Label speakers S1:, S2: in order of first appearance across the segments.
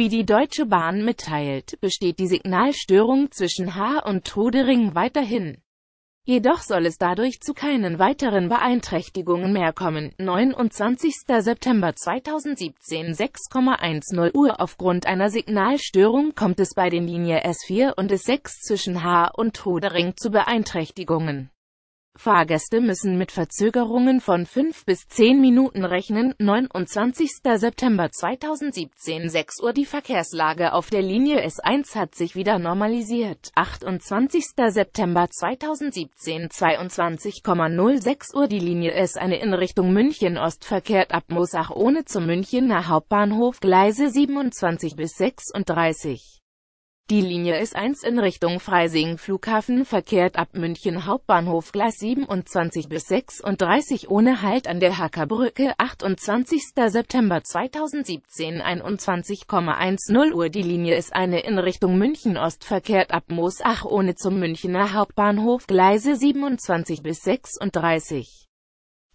S1: Wie die Deutsche Bahn mitteilt, besteht die Signalstörung zwischen Haar und Todering weiterhin. Jedoch soll es dadurch zu keinen weiteren Beeinträchtigungen mehr kommen. 29. September 2017 6,10 Uhr Aufgrund einer Signalstörung kommt es bei den Linien S4 und S6 zwischen Haar und Todering zu Beeinträchtigungen. Fahrgäste müssen mit Verzögerungen von 5 bis 10 Minuten rechnen. 29. September 2017 6 Uhr Die Verkehrslage auf der Linie S1 hat sich wieder normalisiert. 28. September 2017 22,06 Uhr Die Linie S1 in Richtung München Ost verkehrt ab Mosach ohne zum Münchener Hauptbahnhof Gleise 27 bis 36. Die Linie S1 in Richtung Freising Flughafen verkehrt ab München Hauptbahnhof Gleis 27 bis 36 ohne Halt an der Hackerbrücke 28. September 2017 21,10 Uhr. Die Linie S1 in Richtung München Ost verkehrt ab Moosach ohne zum Münchner Hauptbahnhof Gleise 27 bis 36.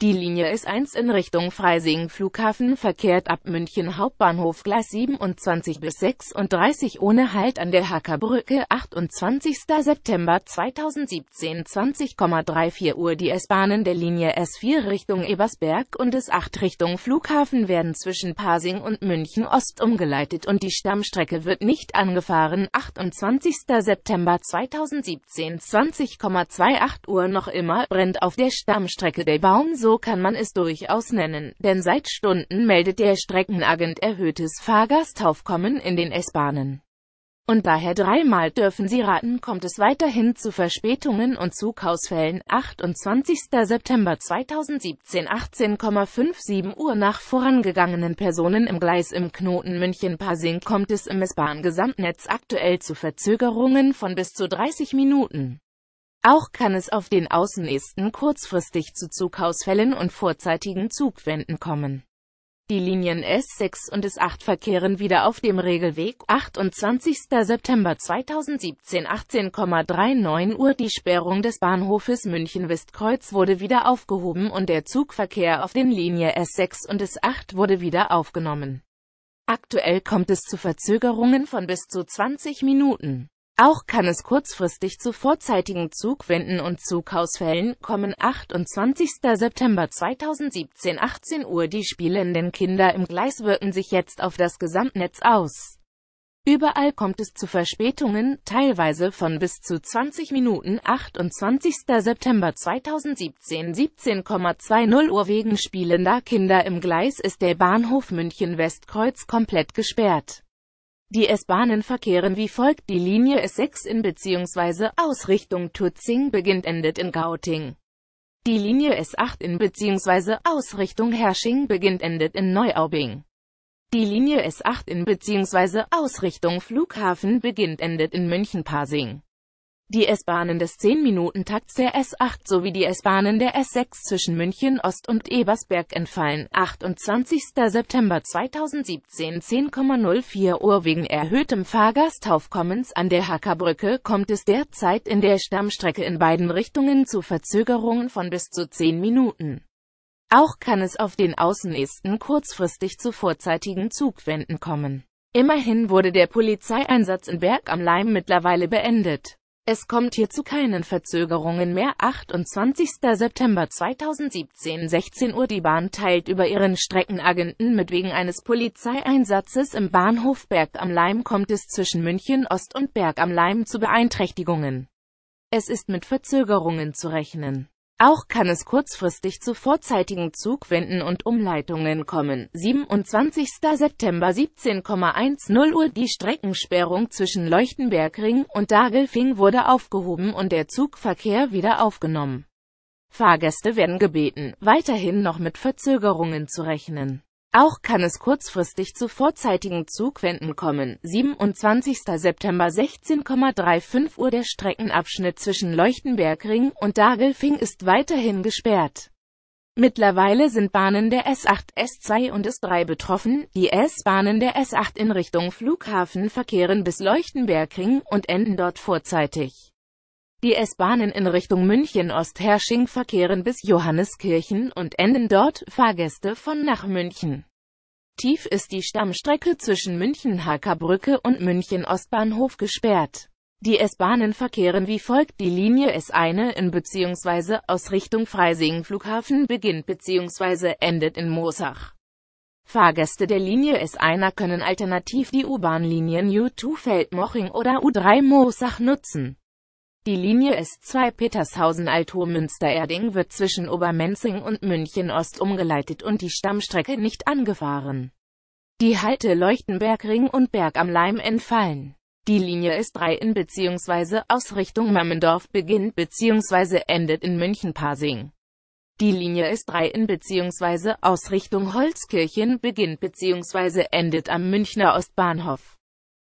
S1: Die Linie S1 in Richtung Freising Flughafen verkehrt ab München Hauptbahnhof Gleis 27 bis 36 ohne Halt an der Hackerbrücke 28. September 2017 20,34 Uhr Die S-Bahnen der Linie S4 Richtung Ebersberg und S8 Richtung Flughafen werden zwischen Pasing und München Ost umgeleitet und die Stammstrecke wird nicht angefahren 28. September 2017 20,28 Uhr noch immer brennt auf der Stammstrecke der Baum so kann man es durchaus nennen, denn seit Stunden meldet der Streckenagent erhöhtes Fahrgastaufkommen in den S-Bahnen. Und daher dreimal dürfen Sie raten, kommt es weiterhin zu Verspätungen und Zugausfällen. 28. September 2017 18,57 Uhr nach vorangegangenen Personen im Gleis im Knoten München-Pasing kommt es im S-Bahn-Gesamtnetz aktuell zu Verzögerungen von bis zu 30 Minuten. Auch kann es auf den Außenästen kurzfristig zu Zugausfällen und vorzeitigen Zugwänden kommen. Die Linien S6 und S8 verkehren wieder auf dem Regelweg. 28. September 2017 18,39 Uhr Die Sperrung des Bahnhofes München-Westkreuz wurde wieder aufgehoben und der Zugverkehr auf den Linien S6 und S8 wurde wieder aufgenommen. Aktuell kommt es zu Verzögerungen von bis zu 20 Minuten. Auch kann es kurzfristig zu vorzeitigen Zugwinden und Zughausfällen kommen. 28. September 2017 18 Uhr Die spielenden Kinder im Gleis wirken sich jetzt auf das Gesamtnetz aus. Überall kommt es zu Verspätungen, teilweise von bis zu 20 Minuten. 28. September 2017 17,20 Uhr wegen spielender Kinder im Gleis ist der Bahnhof München Westkreuz komplett gesperrt. Die S-Bahnen verkehren wie folgt die Linie S6 in bzw. Ausrichtung Tutzing beginnt endet in Gauting. Die Linie S8 in bzw. Ausrichtung Hersching beginnt endet in Neuaubing. Die Linie S8 in bzw. Ausrichtung Flughafen beginnt endet in München-Pasing. Die S-Bahnen des 10-Minuten-Takts der S8 sowie die S-Bahnen der S6 zwischen München Ost und Ebersberg entfallen. 28. September 2017 10,04 Uhr wegen erhöhtem Fahrgastaufkommens an der Hackerbrücke kommt es derzeit in der Stammstrecke in beiden Richtungen zu Verzögerungen von bis zu 10 Minuten. Auch kann es auf den Außenästen kurzfristig zu vorzeitigen Zugwenden kommen. Immerhin wurde der Polizeieinsatz in Berg am Leim mittlerweile beendet. Es kommt hier zu keinen Verzögerungen mehr. 28. September 2017 16 Uhr Die Bahn teilt über ihren Streckenagenten mit wegen eines Polizeieinsatzes im Bahnhof Berg am Leim kommt es zwischen München Ost und Berg am Leim zu Beeinträchtigungen. Es ist mit Verzögerungen zu rechnen. Auch kann es kurzfristig zu vorzeitigen Zugwinden und Umleitungen kommen. 27. September 17,10 Uhr Die Streckensperrung zwischen Leuchtenbergring und Dagelfing wurde aufgehoben und der Zugverkehr wieder aufgenommen. Fahrgäste werden gebeten, weiterhin noch mit Verzögerungen zu rechnen. Auch kann es kurzfristig zu vorzeitigen Zugwenden kommen. 27. September 16,35 Uhr Der Streckenabschnitt zwischen Leuchtenbergring und Dagelfing ist weiterhin gesperrt. Mittlerweile sind Bahnen der S8, S2 und S3 betroffen. Die S-Bahnen der S8 in Richtung Flughafen verkehren bis Leuchtenbergring und enden dort vorzeitig. Die S-Bahnen in Richtung München-Ost-Hersching verkehren bis Johanneskirchen und enden dort Fahrgäste von nach München. Tief ist die Stammstrecke zwischen München-Hackerbrücke und München-Ostbahnhof gesperrt. Die S-Bahnen verkehren wie folgt die Linie S1 in bzw. aus Richtung Freising Flughafen beginnt bzw. endet in Moosach. Fahrgäste der Linie S1 können alternativ die u bahnlinien U2 Feldmoching oder U3 Moosach nutzen. Die Linie S2 Petershausen-Altomünster-Erding wird zwischen Obermenzing und München-Ost umgeleitet und die Stammstrecke nicht angefahren. Die Halte Leuchtenbergring und Berg am Leim entfallen. Die Linie S3 in bzw. aus Richtung Mammendorf beginnt bzw. endet in München-Pasing. Die Linie S3 in bzw. aus Richtung Holzkirchen beginnt bzw. endet am Münchner Ostbahnhof.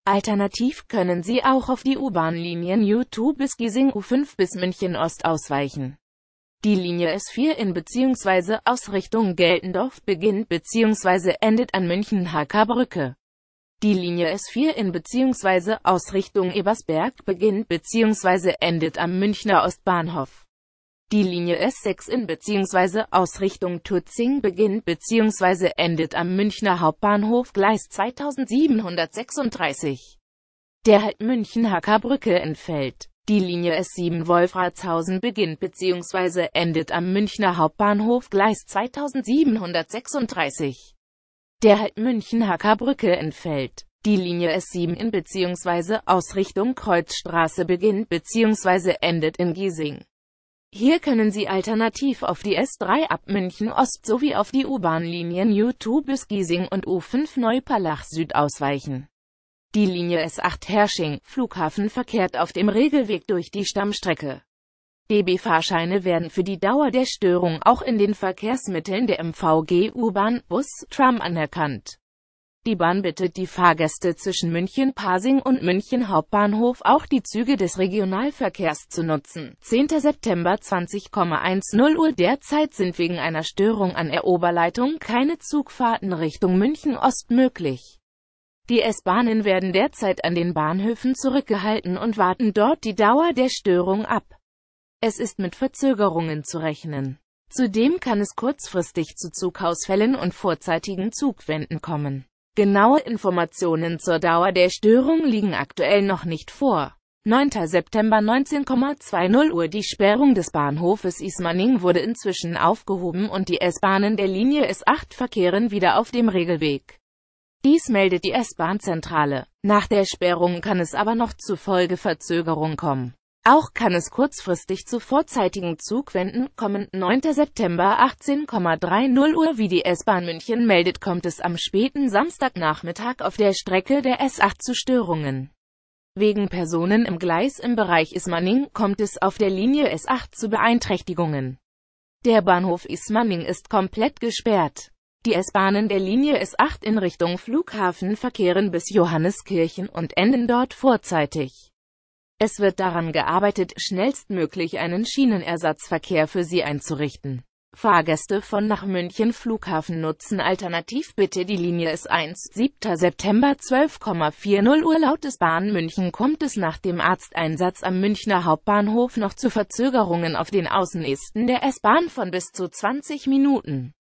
S1: Alternativ können Sie auch auf die U-Bahn-Linien U2 bis Giesing U5 bis München Ost ausweichen. Die Linie S4 in bzw. aus Richtung Geltendorf beginnt bzw. endet an München HK Brücke. Die Linie S4 in bzw. aus Richtung Ebersberg beginnt bzw. endet am Münchner Ostbahnhof. Die Linie S6 in bzw. aus Richtung Tutzing beginnt bzw. endet am Münchner Hauptbahnhof Gleis 2736, der halt München-Hacker Brücke entfällt. Die Linie S7 Wolfratshausen beginnt bzw. endet am Münchner Hauptbahnhof Gleis 2736, der halt München-Hacker Brücke entfällt. Die Linie S7 in bzw. aus Richtung Kreuzstraße beginnt bzw. endet in Giesing. Hier können Sie alternativ auf die S3 ab München Ost sowie auf die u bahnlinien U2 bis Giesing und U5 Neupalach Süd ausweichen. Die Linie S8 Hersching Flughafen verkehrt auf dem Regelweg durch die Stammstrecke. DB-Fahrscheine werden für die Dauer der Störung auch in den Verkehrsmitteln der MVG U-Bahn, Bus, Tram anerkannt. Die Bahn bittet die Fahrgäste zwischen München-Pasing und München Hauptbahnhof auch die Züge des Regionalverkehrs zu nutzen. 10. September 20,10 Uhr Derzeit sind wegen einer Störung an der keine Zugfahrten Richtung München-Ost möglich. Die S-Bahnen werden derzeit an den Bahnhöfen zurückgehalten und warten dort die Dauer der Störung ab. Es ist mit Verzögerungen zu rechnen. Zudem kann es kurzfristig zu Zugausfällen und vorzeitigen Zugwenden kommen. Genaue Informationen zur Dauer der Störung liegen aktuell noch nicht vor. 9. September 19,20 Uhr Die Sperrung des Bahnhofes Ismaning wurde inzwischen aufgehoben und die S-Bahnen der Linie S8 verkehren wieder auf dem Regelweg. Dies meldet die S-Bahn-Zentrale. Nach der Sperrung kann es aber noch zu Folgeverzögerung kommen. Auch kann es kurzfristig zu vorzeitigen Zugwenden kommen. 9. September 18,30 Uhr Wie die S-Bahn München meldet, kommt es am späten Samstagnachmittag auf der Strecke der S8 zu Störungen. Wegen Personen im Gleis im Bereich Ismaning kommt es auf der Linie S8 zu Beeinträchtigungen. Der Bahnhof Ismaning ist komplett gesperrt. Die S-Bahnen der Linie S8 in Richtung Flughafen verkehren bis Johanneskirchen und enden dort vorzeitig. Es wird daran gearbeitet, schnellstmöglich einen Schienenersatzverkehr für sie einzurichten. Fahrgäste von nach München Flughafen nutzen alternativ bitte die Linie S1. 7. September 12,40 Uhr laut des Bahn München kommt es nach dem Arzteinsatz am Münchner Hauptbahnhof noch zu Verzögerungen auf den Außenästen der S-Bahn von bis zu 20 Minuten.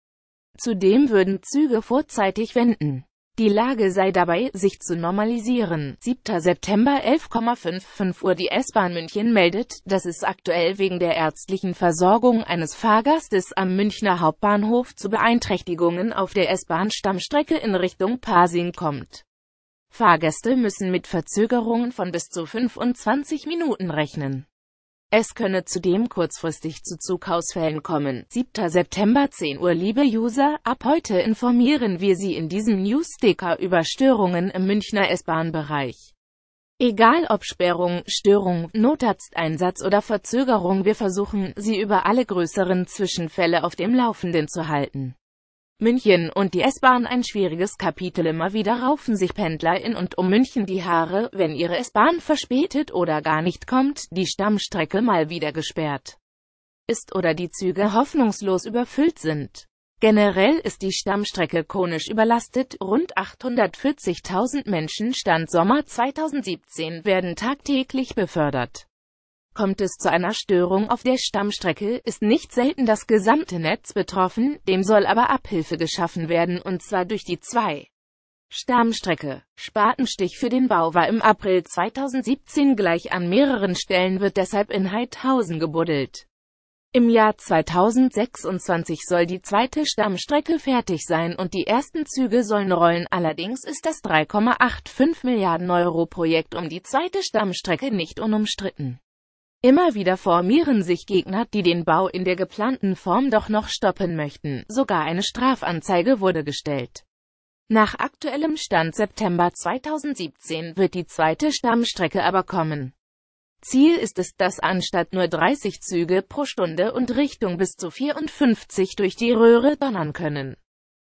S1: Zudem würden Züge vorzeitig wenden. Die Lage sei dabei, sich zu normalisieren. 7. September 11,55 Uhr Die S-Bahn München meldet, dass es aktuell wegen der ärztlichen Versorgung eines Fahrgastes am Münchner Hauptbahnhof zu Beeinträchtigungen auf der S-Bahn-Stammstrecke in Richtung Pasing kommt. Fahrgäste müssen mit Verzögerungen von bis zu 25 Minuten rechnen es könne zudem kurzfristig zu Zugausfällen kommen. 7. September 10 Uhr Liebe User, ab heute informieren wir Sie in diesem News-Sticker über Störungen im Münchner S-Bahn-Bereich. Egal ob Sperrung, Störung, Notarzteinsatz oder Verzögerung, wir versuchen, Sie über alle größeren Zwischenfälle auf dem Laufenden zu halten. München und die S-Bahn ein schwieriges Kapitel. Immer wieder raufen sich Pendler in und um München die Haare, wenn ihre S-Bahn verspätet oder gar nicht kommt, die Stammstrecke mal wieder gesperrt ist oder die Züge hoffnungslos überfüllt sind. Generell ist die Stammstrecke konisch überlastet, rund 840.000 Menschen Stand Sommer 2017 werden tagtäglich befördert. Kommt es zu einer Störung auf der Stammstrecke, ist nicht selten das gesamte Netz betroffen, dem soll aber Abhilfe geschaffen werden und zwar durch die zwei Stammstrecke. Spatenstich für den Bau war im April 2017 gleich an mehreren Stellen wird deshalb in Heidhausen gebuddelt. Im Jahr 2026 soll die zweite Stammstrecke fertig sein und die ersten Züge sollen rollen. Allerdings ist das 3,85 Milliarden Euro Projekt um die zweite Stammstrecke nicht unumstritten. Immer wieder formieren sich Gegner, die den Bau in der geplanten Form doch noch stoppen möchten. Sogar eine Strafanzeige wurde gestellt. Nach aktuellem Stand September 2017 wird die zweite Stammstrecke aber kommen. Ziel ist es, dass anstatt nur 30 Züge pro Stunde und Richtung bis zu 54 durch die Röhre donnern können.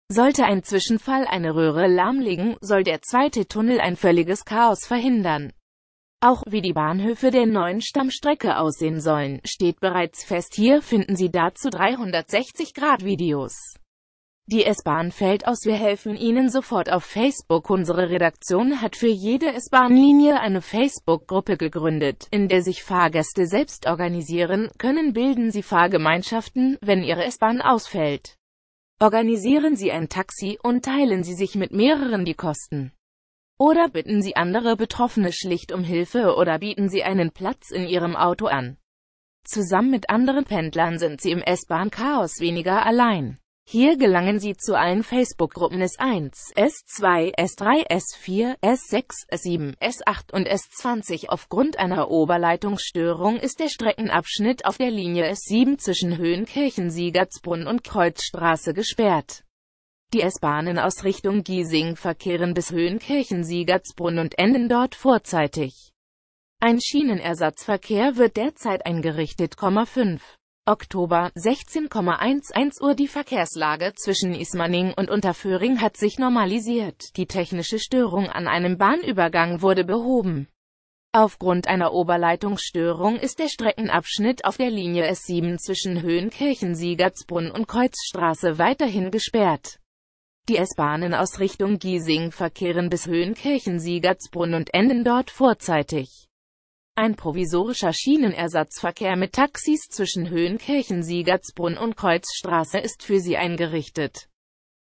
S1: Sollte ein Zwischenfall eine Röhre lahmlegen, soll der zweite Tunnel ein völliges Chaos verhindern. Auch wie die Bahnhöfe der neuen Stammstrecke aussehen sollen, steht bereits fest. Hier finden Sie dazu 360-Grad-Videos. Die S-Bahn fällt aus. Wir helfen Ihnen sofort auf Facebook. Unsere Redaktion hat für jede S-Bahn-Linie eine Facebook-Gruppe gegründet, in der sich Fahrgäste selbst organisieren können. Bilden Sie Fahrgemeinschaften, wenn Ihre S-Bahn ausfällt. Organisieren Sie ein Taxi und teilen Sie sich mit mehreren die Kosten. Oder bitten Sie andere Betroffene schlicht um Hilfe oder bieten Sie einen Platz in Ihrem Auto an. Zusammen mit anderen Pendlern sind Sie im S-Bahn-Chaos weniger allein. Hier gelangen Sie zu allen Facebook-Gruppen S1, S2, S3, S4, S6, S7, S8 und S20. Aufgrund einer Oberleitungsstörung ist der Streckenabschnitt auf der Linie S7 zwischen Höhenkirchen-Siegertsbrunn und Kreuzstraße gesperrt. Die S-Bahnen aus Richtung Giesing verkehren bis Höhenkirchen-Siegertsbrunn und enden dort vorzeitig. Ein Schienenersatzverkehr wird derzeit eingerichtet. 5. Oktober, 16,11 Uhr Die Verkehrslage zwischen Ismaning und Unterföhring hat sich normalisiert. Die technische Störung an einem Bahnübergang wurde behoben. Aufgrund einer Oberleitungsstörung ist der Streckenabschnitt auf der Linie S7 zwischen Höhenkirchen-Siegertsbrunn und Kreuzstraße weiterhin gesperrt. Die S-Bahnen aus Richtung Giesing verkehren bis Höhenkirchen-Siegertsbrunn und enden dort vorzeitig. Ein provisorischer Schienenersatzverkehr mit Taxis zwischen Höhenkirchen-Siegertsbrunn und Kreuzstraße ist für sie eingerichtet